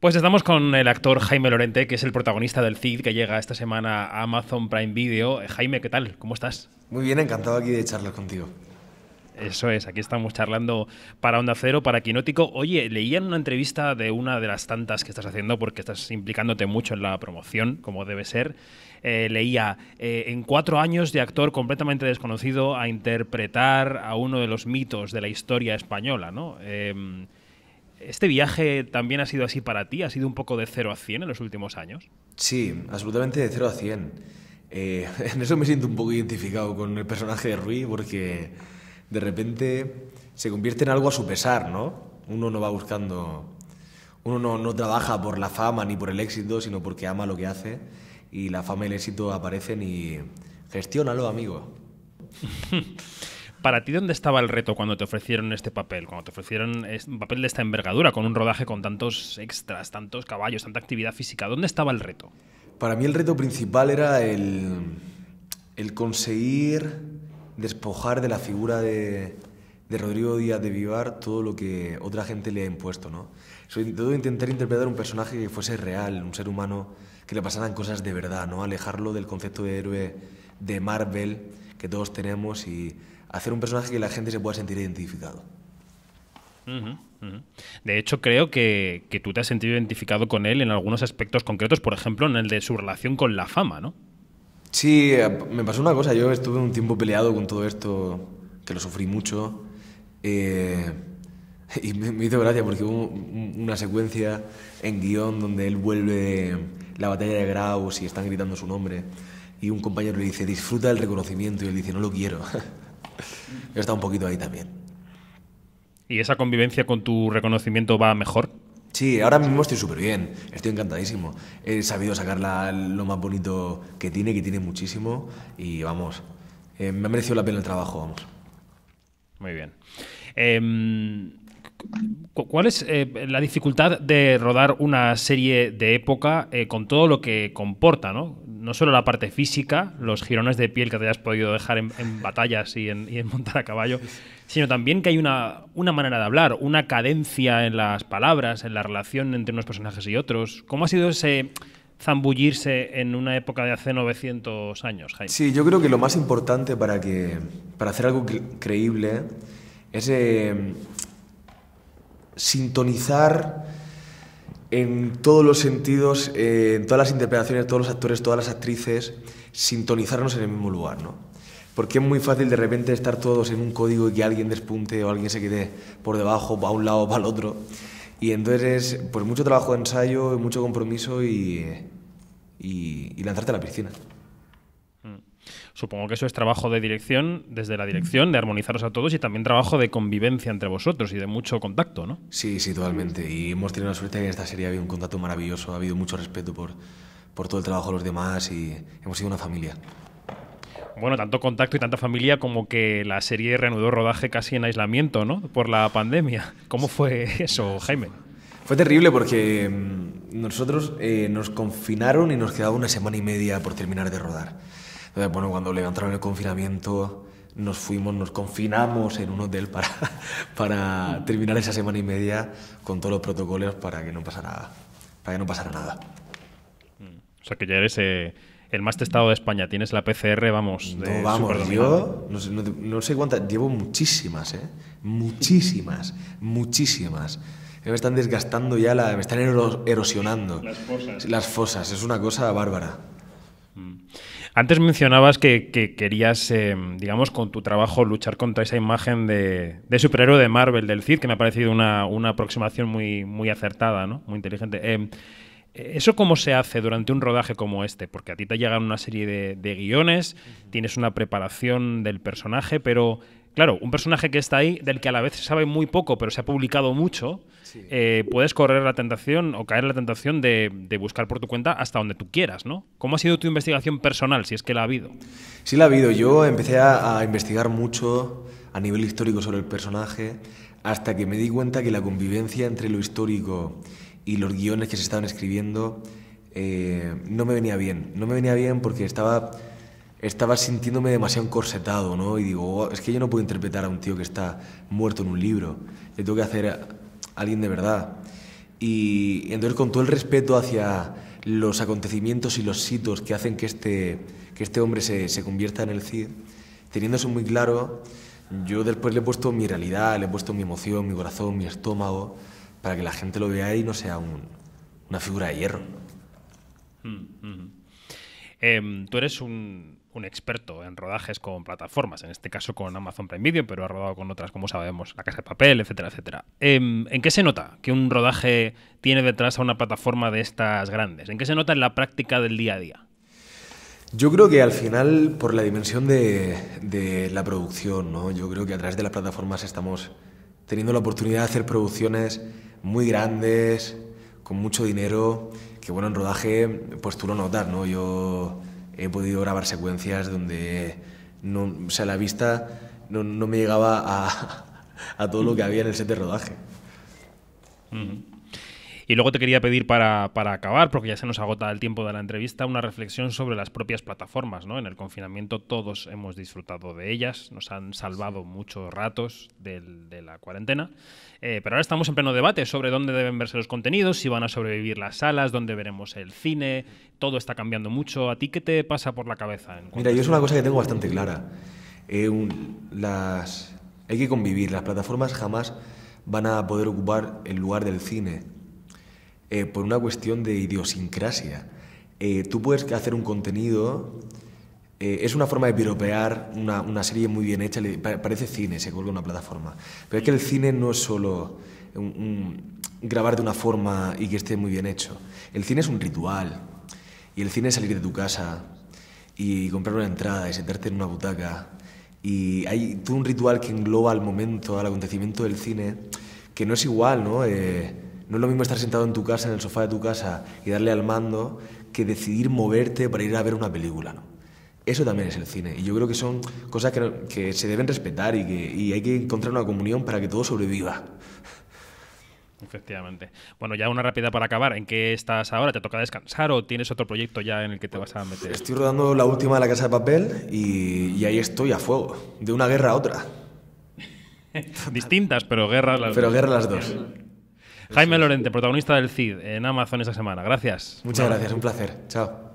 Pues estamos con el actor Jaime Lorente, que es el protagonista del CID que llega esta semana a Amazon Prime Video. Eh, Jaime, ¿qué tal? ¿Cómo estás? Muy bien, encantado aquí de charlar contigo. Eso es, aquí estamos charlando para Onda Cero, para Quinótico. Oye, leía en una entrevista de una de las tantas que estás haciendo, porque estás implicándote mucho en la promoción, como debe ser. Eh, leía, eh, en cuatro años de actor completamente desconocido a interpretar a uno de los mitos de la historia española, ¿no? Em, ¿Este viaje también ha sido así para ti? ¿Ha sido un poco de 0 a 100 en los últimos años? Sí, absolutamente de 0 a 100. Eh, en eso me siento un poco identificado con el personaje de Rui porque de repente se convierte en algo a su pesar, ¿no? Uno no va buscando, uno no, no trabaja por la fama ni por el éxito, sino porque ama lo que hace y la fama y el éxito aparecen y gestiónalo, amigo. ¿Para ti dónde estaba el reto cuando te ofrecieron este papel? Cuando te ofrecieron un papel de esta envergadura, con un rodaje con tantos extras, tantos caballos, tanta actividad física, ¿dónde estaba el reto? Para mí el reto principal era el, conseguir despojar de la figura de, Rodrigo Díaz de Vivar todo lo que otra gente le ha impuesto, ¿no? Sobre todo intentar interpretar un personaje que fuese real, un ser humano, que le pasaran cosas de verdad, ¿no? Alejarlo del concepto de héroe de Marvel que todos tenemos y hacer un personaje que la gente se pueda sentir identificado. De hecho, creo que, que, tú te has sentido identificado con él en algunos aspectos concretos, por ejemplo, en el de su relación con la fama, ¿no? Sí, eh, me pasó una cosa, yo estuve un tiempo peleado con todo esto, que lo sufrí mucho, eh, y me, me, hizo gracia porque hubo una secuencia en guión donde él vuelve de la batalla de Graus y están gritando su nombre, y un compañero le dice, disfruta el reconocimiento, y él dice, no lo quiero. está un poquito ahí también. ¿Y esa convivencia con tu reconocimiento va mejor? Sí, ahora mismo estoy súper bien, estoy encantadísimo. He sabido sacar lo más bonito que tiene, que tiene muchísimo, y vamos, eh, me ha merecido la pena el trabajo, vamos. Muy bien. Em, ¿Cuál es eh, la dificultad de rodar una serie de época eh, con todo lo que comporta? ¿no? no solo la parte física, los jirones de piel que te hayas podido dejar en, batallas y en, montar a caballo, sino también que hay una, una, manera de hablar, una cadencia en las palabras, en la relación entre unos personajes y otros. ¿Cómo ha sido ese zambullirse en una época de hace 900 años, Jaime? Sí, yo creo que lo más importante para, que, para hacer algo creíble es... Eh, sintonizar en todos los sentidos, eh, en todas las interpretaciones, todos los actores, todas las actrices, sintonizarnos en el mismo lugar, ¿no? Porque es muy fácil de repente estar todos en un código y que alguien despunte o alguien se quede por debajo, va a un lado o para otro. Y entonces es pues, mucho trabajo de ensayo, mucho compromiso y lanzarte a la piscina. Supongo que eso es trabajo de dirección, desde la dirección, de armonizaros a todos y también trabajo de convivencia entre vosotros y de mucho contacto, ¿no? Sí, sí, totalmente. Y hemos tenido la suerte de que en esta serie ha habido un contacto maravilloso, ha habido mucho respeto por, todo el trabajo de los demás y hemos sido una familia. Bueno, tanto contacto y tanta familia como que la serie reanudó rodaje casi en aislamiento, ¿no? Por la pandemia. ¿Cómo fue eso, Jaime? Fue terrible porque mm, nosotros eh, nos confinaron y nos quedaba una semana y media por terminar de rodar bueno, cuando levantaron el confinamiento, nos fuimos, nos confinamos en un hotel para, para terminar esa semana y media con todos los protocolos para que no pasara, para que no pasara nada. O sea, que ya eres eh, el más testado de España. Tienes la PCR, vamos. no, vamos, yo no sé, cuántas, llevo muchísimas, ¿eh? Muchísimas, muchísimas me están desgastando ya, la, me están erosionando. Las fosas. Las fosas, es una cosa bárbara. Antes mencionabas que, querías, eh, digamos, con tu trabajo luchar contra esa imagen de, superhéroe de Marvel, del Cid, que me ha parecido una, aproximación muy, acertada, Muy inteligente. Em, ¿Eso cómo se hace durante un rodaje como este? Porque a ti te llegan una serie de, guiones, tienes una preparación del personaje, pero claro, un personaje que está ahí, del que a la vez se sabe muy poco, pero se ha publicado mucho, eh, puedes correr la tentación o caer en la tentación de, buscar por tu cuenta hasta donde tú quieras, ¿no? ¿Cómo ha sido tu investigación personal, si es que la ha habido? Sí, la ha habido. Yo empecé a, investigar mucho a nivel histórico sobre el personaje hasta que me di cuenta que la convivencia entre lo histórico y los guiones que se estaban escribiendo eh, no me venía bien. No me venía bien porque estaba estaba sintiéndome demasiado encorsetado, ¿no? Y digo, oh, es que yo no puedo interpretar a un tío que está muerto en un libro, le tengo que hacer a alguien de verdad. Y entonces con todo el respeto hacia los acontecimientos y los hitos que hacen que este, que este hombre se, se convierta en el Cid, teniendo eso muy claro, yo después le he puesto mi realidad, le he puesto mi emoción, mi corazón, mi estómago, para que la gente lo vea y no sea una figura de hierro. Mm, mm. Em, tú eres un, un experto en rodajes con plataformas, en este caso con Amazon Prime Video, pero ha rodado con otras como sabemos, La Casa de Papel, etcétera, etcétera. Em, ¿En qué se nota que un rodaje tiene detrás a una plataforma de estas grandes? ¿En qué se nota en la práctica del día a día? Yo creo que al final, por la dimensión de, la producción, ¿no? yo creo que a través de las plataformas estamos teniendo la oportunidad de hacer producciones muy grandes, con mucho dinero, que bueno, en rodaje, pues tú lo notas, ¿no? Yo he podido grabar secuencias donde no, la vista no, me llegaba a, todo lo que había en el set de rodaje. Y luego te quería pedir para, acabar, porque ya se nos agota el tiempo de la entrevista, una reflexión sobre las propias plataformas. ¿no? En el confinamiento todos hemos disfrutado de ellas, nos han salvado muchos ratos de la cuarentena, eh, pero ahora estamos en pleno debate sobre dónde deben verse los contenidos, si van a sobrevivir las salas, dónde veremos el cine, todo está cambiando mucho. ¿A ti qué te pasa por la cabeza? En Mira, yo es una cosa que tengo bastante clara. Eh, las, hay que convivir, las plataformas jamás van a poder ocupar el lugar del cine eh, por una cuestión de idiosincrasia. Eh, tú puedes hacer un contenido, eh, es una forma de piropear una, serie muy bien hecha, parece cine, se colga una plataforma. Pero es que el cine no es solo grabar de una forma y que esté muy bien hecho. El cine es un ritual, y el cine es salir de tu casa y comprar una entrada y sentarte en una butaca. Y hay todo un ritual que engloba al momento, al acontecimiento del cine, que no es igual, ¿no? No es lo mismo estar sentado en tu casa, en el sofá de tu casa y darle al mando que decidir moverte para ir a ver una película. ¿no? Eso también es el cine. Y yo creo que son cosas que, se deben respetar y que hay que encontrar una comunión para que todo sobreviva. Efectivamente. Bueno, ya una rápida para acabar. ¿En qué estás ahora? ¿Te toca descansar o tienes otro proyecto ya en el que te vas a meter? Estoy rodando la última de la Casa de Papel y, ahí estoy a fuego, de una guerra a otra. Distintas, pero guerras las dos. Pero guerra las dos. Jaime Lorente, protagonista del CID en Amazon esta semana. Gracias. Muchas gracias, un placer. Chao.